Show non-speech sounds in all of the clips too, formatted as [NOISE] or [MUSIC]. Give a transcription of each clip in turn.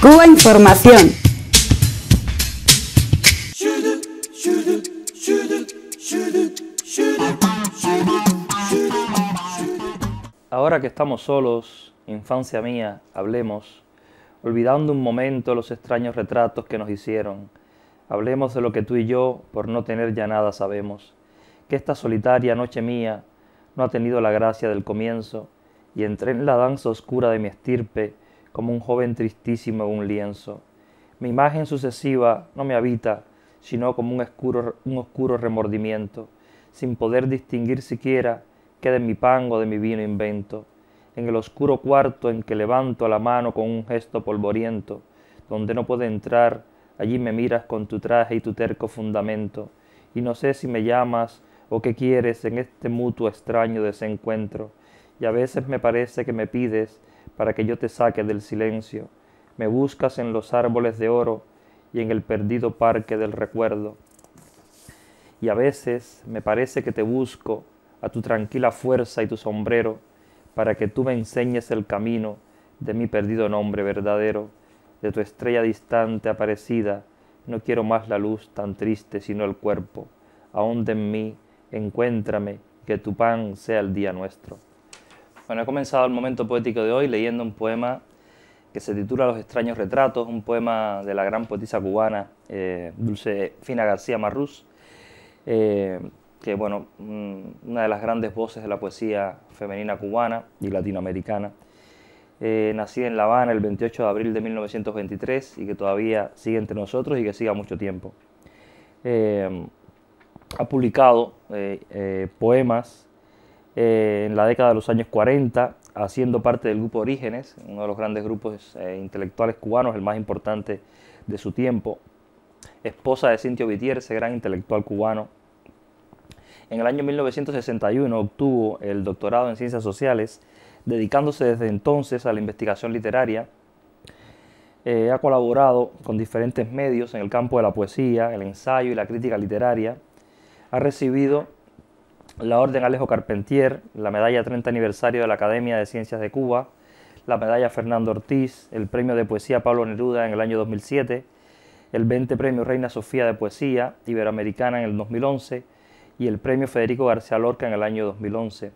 Cuba Información. Ahora que estamos solos, infancia mía, hablemos, olvidando un momento los extraños retratos que nos hicieron. Hablemos de lo que tú y yo, por no tener ya nada, sabemos. Que esta solitaria noche mía no ha tenido la gracia del comienzo, y entré en la danza oscura de mi estirpe, como un joven tristísimo en un lienzo. Mi imagen sucesiva no me habita, sino como un oscuro, remordimiento, sin poder distinguir siquiera qué de mi pan o de mi vino invento, en el oscuro cuarto en que levanto la mano con un gesto polvoriento, donde no puedo entrar, allí me miras con tu traje y tu terco fundamento, y no sé si me llamas o qué quieres en este mutuo extraño desencuentro, y a veces me parece que me pides para que yo te saque del silencio. Me buscas en los árboles de oro y en el perdido parque del recuerdo. Y a veces me parece que te busco a tu tranquila fuerza y tu sombrero, para que tú me enseñes el camino de mi perdido nombre verdadero, de tu estrella distante aparecida. No quiero más la luz tan triste, sino el cuerpo. Ahonda en mí, encuéntrame, que tu pan sea el día nuestro. Bueno, he comenzado el momento poético de hoy leyendo un poema que se titula Los extraños retratos, un poema de la gran poetisa cubana eh, Dulce Fina García Marrús, eh, que bueno, mm, una de las grandes voces de la poesía femenina cubana y latinoamericana. Eh, nacida en La Habana el 28 de abril de 1923 y que todavía sigue entre nosotros y que siga mucho tiempo. ha publicado poemas eh, en la década de los años 40, haciendo parte del grupo Orígenes, uno de los grandes grupos eh, intelectuales cubanos, el más importante de su tiempo. Esposa de Cintio Vitier, ese gran intelectual cubano. En el año 1961 obtuvo el doctorado en Ciencias Sociales, dedicándose desde entonces a la investigación literaria. Eh, ha colaborado con diferentes medios en el campo de la poesía, el ensayo y la crítica literaria. Ha recibido la Orden Alejo Carpentier, la Medalla 30 Aniversario de la Academia de Ciencias de Cuba, la Medalla Fernando Ortiz, el Premio de Poesía Pablo Neruda en el año 2007, el 20 Premio Reina Sofía de Poesía Iberoamericana en el 2011 y el Premio Federico García Lorca en el año 2011.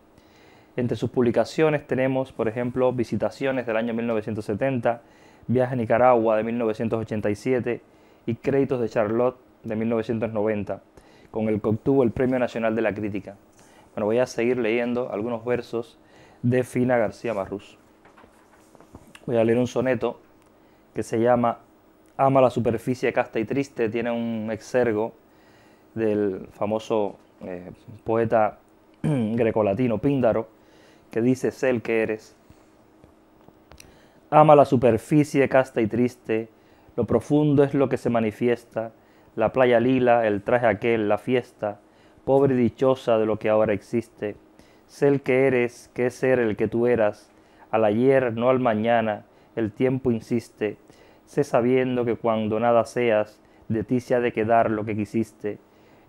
Entre sus publicaciones tenemos, por ejemplo, Visitaciones del año 1970, Viaje a Nicaragua de 1987 y Créditos de Charlotte de 1990, con el que obtuvo el Premio Nacional de la Crítica. Bueno, voy a seguir leyendo algunos versos de Fina García Marrús. Voy a leer un soneto que se llama Ama la superficie casta y triste, tiene un exergo del famoso eh, poeta [CLEARS THROAT] grecolatino Píndaro, que dice, sé el que eres. Ama la superficie casta y triste, lo profundo es lo que se manifiesta, la playa lila, el traje aquel, la fiesta, pobre dichosa de lo que ahora existe. Sé el que eres, que es ser el que tú eras, al ayer, no al mañana, el tiempo insiste. Sé sabiendo que cuando nada seas, de ti se ha de quedar lo que quisiste.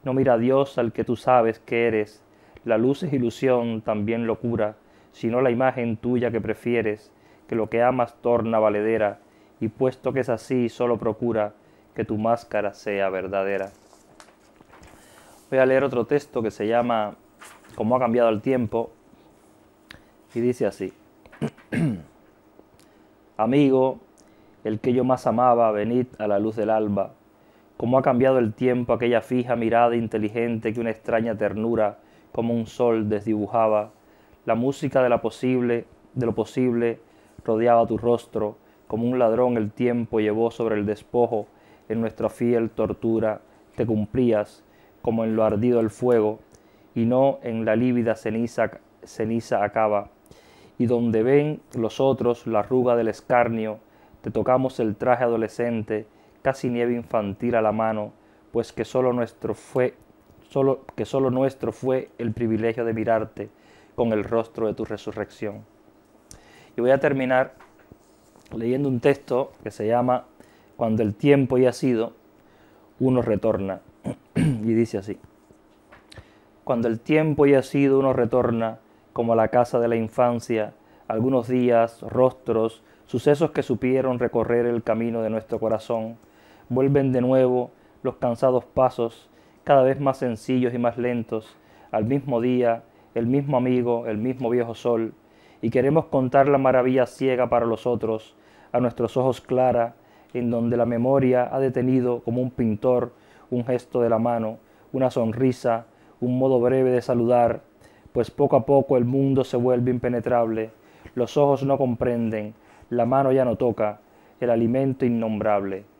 No mira Dios al que tú sabes que eres, la luz es ilusión, también locura, sino la imagen tuya que prefieres, que lo que amas torna valedera, y puesto que es así, solo procura que tu máscara sea verdadera voy a leer otro texto que se llama Cómo ha cambiado el tiempo y dice así. [CLEARS THROAT] Amigo, el que yo más amaba, venid a la luz del alba. Cómo ha cambiado el tiempo aquella fija mirada inteligente que una extraña ternura como un sol desdibujaba. La música de, la posible, de lo posible rodeaba tu rostro, como un ladrón el tiempo llevó sobre el despojo en nuestra fiel tortura. Te cumplías como en lo ardido el fuego, y no en la lívida ceniza, ceniza acaba. Y donde ven los otros la arruga del escarnio, te tocamos el traje adolescente, casi nieve infantil a la mano, pues que solo nuestro fue, solo, que solo nuestro fue el privilegio de mirarte con el rostro de tu resurrección. Y voy a terminar leyendo un texto que se llama Cuando el tiempo ya ha sido, uno retorna. [CLEARS THROAT] y dice así, cuando el tiempo ya ha sido uno retorna, como a la casa de la infancia, algunos días, rostros, sucesos que supieron recorrer el camino de nuestro corazón, vuelven de nuevo los cansados pasos, cada vez más sencillos y más lentos, al mismo día, el mismo amigo, el mismo viejo sol, y queremos contar la maravilla ciega para los otros, a nuestros ojos clara, en donde la memoria ha detenido como un pintor un gesto de la mano, una sonrisa, un modo breve de saludar, pues poco a poco el mundo se vuelve impenetrable, los ojos no comprenden, la mano ya no toca, el alimento innombrable.